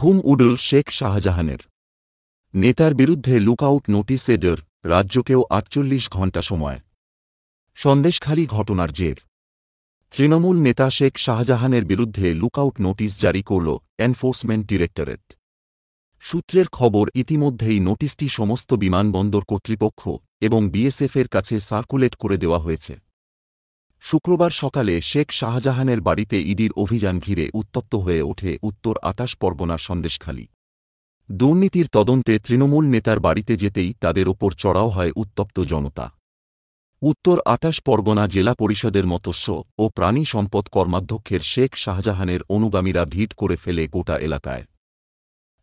ঘুম উডল শেখ শাহজাহানের নেতার বিরুদ্ধে লুকআউট নোটিস এডর রাজ্যকেও আটচল্লিশ ঘণ্টা সময় সন্দেশখালি ঘটনার জের তৃণমূল নেতা শেখ শাহজাহানের বিরুদ্ধে লুকআউট নোটিস জারি করল এনফোর্সমেন্ট ডিরেক্টরেট সূত্রের খবর ইতিমধ্যেই নোটিশটি সমস্ত বিমানবন্দর কর্তৃপক্ষ এবং বিএসএফের কাছে সার্কুলেট করে দেওয়া হয়েছে শুক্রবার সকালে শেখ শাহজাহানের বাড়িতে ইডির অভিযান ঘিরে উত্তপ্ত হয়ে ওঠে উত্তর আটাশ পরগনা সন্দেশখালী দুর্নীতির তদন্তে তৃণমূল নেতার বাড়িতে যেতেই তাদের ওপর চড়াও হয় উত্তপ্ত জনতা উত্তর আটাশ পরগনা জেলা পরিষদের মতস্য ও প্রাণী সম্পদ কর্মাধ্যক্ষের শেখ শাহজাহানের অনুগামীরা ভিট করে ফেলে গোটা এলাকায়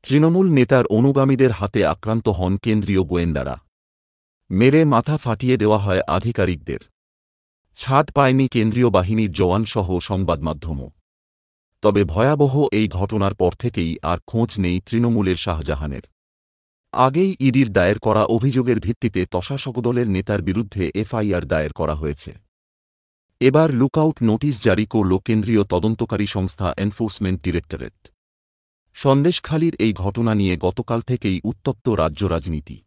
তৃণমূল নেতার অনুগামীদের হাতে আক্রান্ত হন কেন্দ্রীয় গোয়েন্দারা মেরে মাথা ফাটিয়ে দেওয়া হয় আধিকারিকদের ছাদ পায়নি কেন্দ্রীয় বাহিনীর জওয়ানসহ সংবাদমাধ্যমও তবে ভয়াবহ এই ঘটনার পর থেকেই আর খোঁজ নেই তৃণমূলের শাহজাহানের আগেই ইডির দায়ের করা অভিযোগের ভিত্তিতে তশাসক দলের নেতার বিরুদ্ধে এফআইআর দায়ের করা হয়েছে এবার লুকআউট নোটিশ জারি করল কেন্দ্রীয় তদন্তকারী সংস্থা এনফোর্সমেন্ট ডিরেক্টরেট সন্দেশখালীর এই ঘটনা নিয়ে গতকাল থেকেই উত্তপ্ত রাজ্য রাজনীতি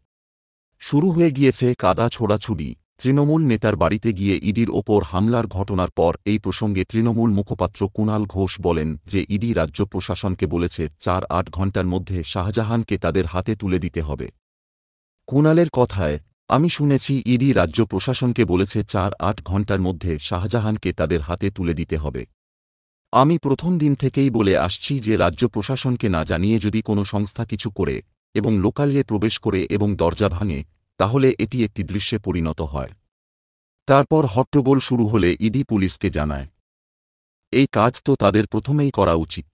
শুরু হয়ে গিয়েছে কাদা ছোড়াছুড়ি তৃণমূল নেতার বাড়িতে গিয়ে ইডির ওপর হামলার ঘটনার পর এই প্রসঙ্গে তৃণমূল মুখপাত্র কুণাল ঘোষ বলেন যে ইডি রাজ্য প্রশাসনকে বলেছে চার আট ঘণ্টার মধ্যে শাহজাহানকে তাদের হাতে তুলে দিতে হবে কুণালের কথায় আমি শুনেছি ইডি রাজ্য প্রশাসনকে বলেছে চার আট ঘণ্টার মধ্যে শাহজাহানকে তাদের হাতে তুলে দিতে হবে আমি প্রথম দিন থেকেই বলে আসছি যে রাজ্য প্রশাসনকে না জানিয়ে যদি কোনো সংস্থা কিছু করে এবং লোকালে প্রবেশ করে এবং দরজা ভাঙে তাহলে এটি একটি দৃশ্যে পরিণত হয় তারপর হট্টগোল শুরু হলে ইডি পুলিশকে জানায় এই কাজ তো তাদের প্রথমেই করা উচিত